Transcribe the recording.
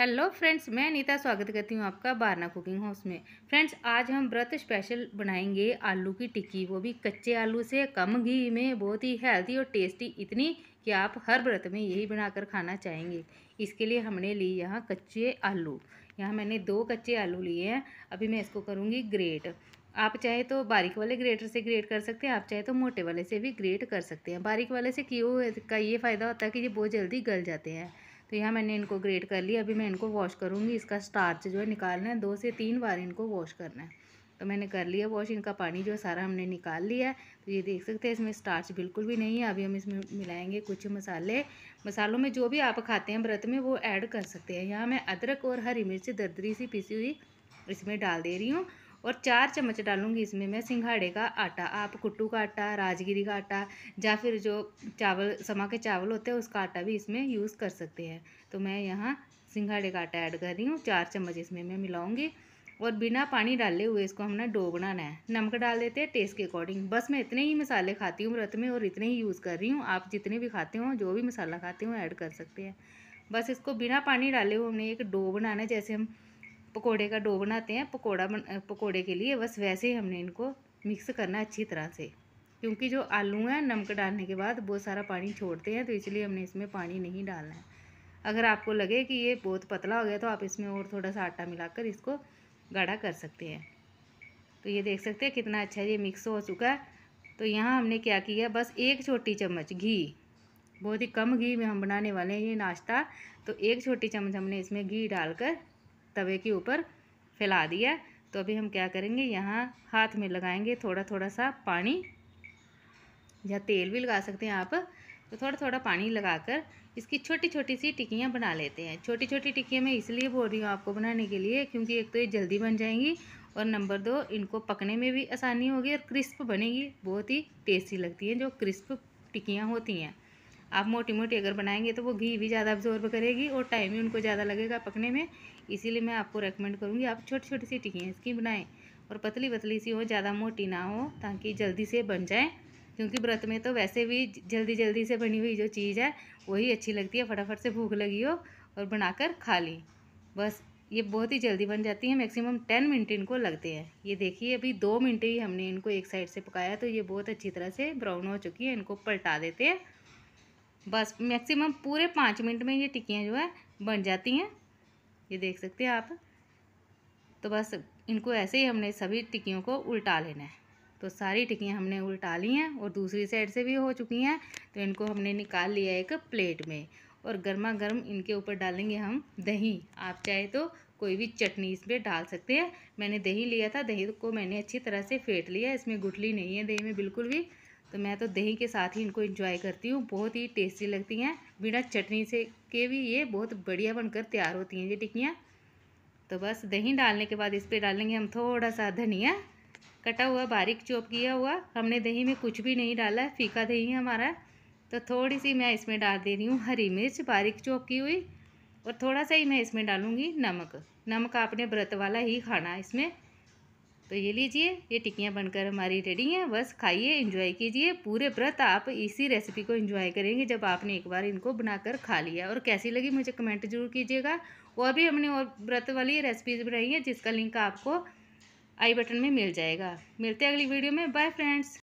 hello friends मैं नीता स्वागत करती हूँ आपका बारना कुकिंग हाउस में फ्रेंड्स आज हम व्रत स्पेशल बनाएंगे आलू की टिक्की वो भी कच्चे आलू से कम घी में बहुत ही हेल्दी और टेस्टी इतनी कि आप हर व्रत में यही बनाकर खाना चाहेंगे इसके लिए हमने ली यहाँ कच्चे आलू यहाँ मैंने दो कच्चे आलू लिए हैं अभी मैं इसको करूँगी ग्रेट आप चाहे तो बारीक वाले ग्रेटर से ग्रेट कर सकते हैं आप चाहे तो मोटे वाले से भी ग्रेट कर सकते हैं बारीक वाले से क्यों का ये फ़ायदा होता है कि ये बहुत जल्दी गल जाते हैं तो यहाँ मैंने इनको ग्रेट कर लिया अभी मैं इनको वॉश करूँगी इसका स्टार्च जो है निकालना है दो से तीन बार इनको वॉश करना है तो मैंने कर लिया वॉश इनका पानी जो है सारा हमने निकाल लिया है तो ये देख सकते हैं इसमें स्टार्च बिल्कुल भी नहीं है अभी हम इसमें मिलाएंगे कुछ मसाले मसालों में जो भी आप खाते हैं व्रत में वो ऐड कर सकते हैं यहाँ मैं अदरक और हरी मिर्च दरदरी सी पीसी हुई इसमें डाल दे रही हूँ और चार चम्मच डालूंगी इसमें मैं सिंघाड़े का आटा आप कुट्टू का आटा राजगिरी का आटा या फिर जो चावल समा के चावल होते हैं उसका आटा भी इसमें यूज़ कर सकते हैं तो मैं यहाँ सिंघाड़े का आटा ऐड कर रही हूँ चार चम्मच इसमें मैं मिलाऊँगी और बिना पानी डाले हुए इसको हमने डो बनाना है नमक डाल देते हैं टेस्ट के अकॉर्डिंग बस मैं इतने ही मसाले खाती हूँ व्रत में और इतने ही यूज़ कर रही हूँ आप जितने भी खाते हो जो भी मसाला खाते हो ऐड कर सकते हैं बस इसको बिना पानी डाले हुए हमने एक डो बनाना है जैसे हम पकोड़े का डो बनाते हैं पकोड़ा बन पकौड़े के लिए बस वैसे ही हमने इनको मिक्स करना अच्छी तरह से क्योंकि जो आलू हैं नमक डालने के बाद बहुत सारा पानी छोड़ते हैं तो इसलिए हमने इसमें पानी नहीं डालना है अगर आपको लगे कि ये बहुत पतला हो गया तो आप इसमें और थोड़ा सा आटा मिलाकर इसको गाढ़ा कर सकते हैं तो ये देख सकते हैं कितना अच्छा ये मिक्स हो चुका है तो यहाँ हमने क्या किया बस एक छोटी चम्मच घी बहुत ही कम घी में हम बनाने वाले हैं ये नाश्ता तो एक छोटी चम्मच हमने इसमें घी डालकर तवे के ऊपर फैला दिया तो अभी हम क्या करेंगे यहाँ हाथ में लगाएंगे थोड़ा थोड़ा सा पानी या तेल भी लगा सकते हैं आप तो थोड़ा थोड़ा पानी लगाकर इसकी छोटी छोटी सी टिक्कियाँ बना लेते हैं छोटी छोटी टिक्कियाँ मैं इसलिए बोल रही हूँ आपको बनाने के लिए क्योंकि एक तो ये जल्दी बन जाएंगी और नंबर दो इनको पकने में भी आसानी होगी और क्रिस्प बनेगी बहुत ही टेस्टी लगती हैं जो क्रिस्प टिक्कियाँ होती हैं आप मोटी मोटी अगर बनाएंगे तो वो घी भी ज़्यादा अब्जॉर्ब करेगी और टाइम भी उनको ज़्यादा लगेगा पकने में इसीलिए मैं आपको रेकमेंड करूँगी आप छोटी छोटी सी टिकियाँ इसकी बनाएं और पतली पतली सी हो ज़्यादा मोटी ना हो ताकि जल्दी से बन जाए क्योंकि व्रत में तो वैसे भी जल्दी जल्दी से बनी हुई जो चीज़ है वही अच्छी लगती है फटाफट से भूख लगी हो और बनाकर खा ली बस ये बहुत ही जल्दी बन जाती है मैक्सिमम टेन मिनट इनको लगते हैं ये देखिए अभी दो मिनट ही हमने इनको एक साइड से पकाया तो ये बहुत अच्छी तरह से ब्राउन हो चुकी है इनको पलटा देते हैं बस मैक्सिमम पूरे पाँच मिनट में ये टिक्कियाँ जो है बन जाती हैं ये देख सकते हैं आप तो बस इनको ऐसे ही हमने सभी टिक्कियों को उल्टा लेना है तो सारी टिक्कियाँ हमने उल्टा ली हैं और दूसरी साइड से भी हो चुकी हैं तो इनको हमने निकाल लिया एक प्लेट में और गर्मा गर्म इनके ऊपर डालेंगे हम दही आप चाहे तो कोई भी चटनी इसमें डाल सकते हैं मैंने दही लिया था दही को मैंने अच्छी तरह से फेंट लिया इसमें गुठली नहीं है दही में बिल्कुल भी तो मैं तो दही के साथ ही इनको इंजॉय करती हूँ बहुत ही टेस्टी लगती हैं बिना चटनी से के भी ये बहुत बढ़िया बनकर तैयार होती हैं ये टिक्कियाँ तो बस दही डालने के बाद इस पर डालेंगे हम थोड़ा सा धनिया कटा हुआ बारीक चॉप किया हुआ हमने दही में कुछ भी नहीं डाला है फीका दही है हमारा तो थोड़ी सी मैं इसमें डाल दे रही हूँ हरी मिर्च बारीक चॉप की हुई और थोड़ा सा ही मैं इसमें डालूँगी नमक नमक आपने व्रत वाला ही खाना इसमें तो ये लीजिए ये टिक्कियाँ बनकर हमारी रेडी हैं बस खाइए इंजॉय कीजिए पूरे व्रत आप इसी रेसिपी को इंजॉय करेंगे जब आपने एक बार इनको बनाकर खा लिया और कैसी लगी मुझे कमेंट जरूर कीजिएगा और भी हमने और व्रत वाली रेसिपीज बनाई हैं जिसका लिंक आपको आई बटन में मिल जाएगा मिलते हैं अगली वीडियो में बाय फ्रेंड्स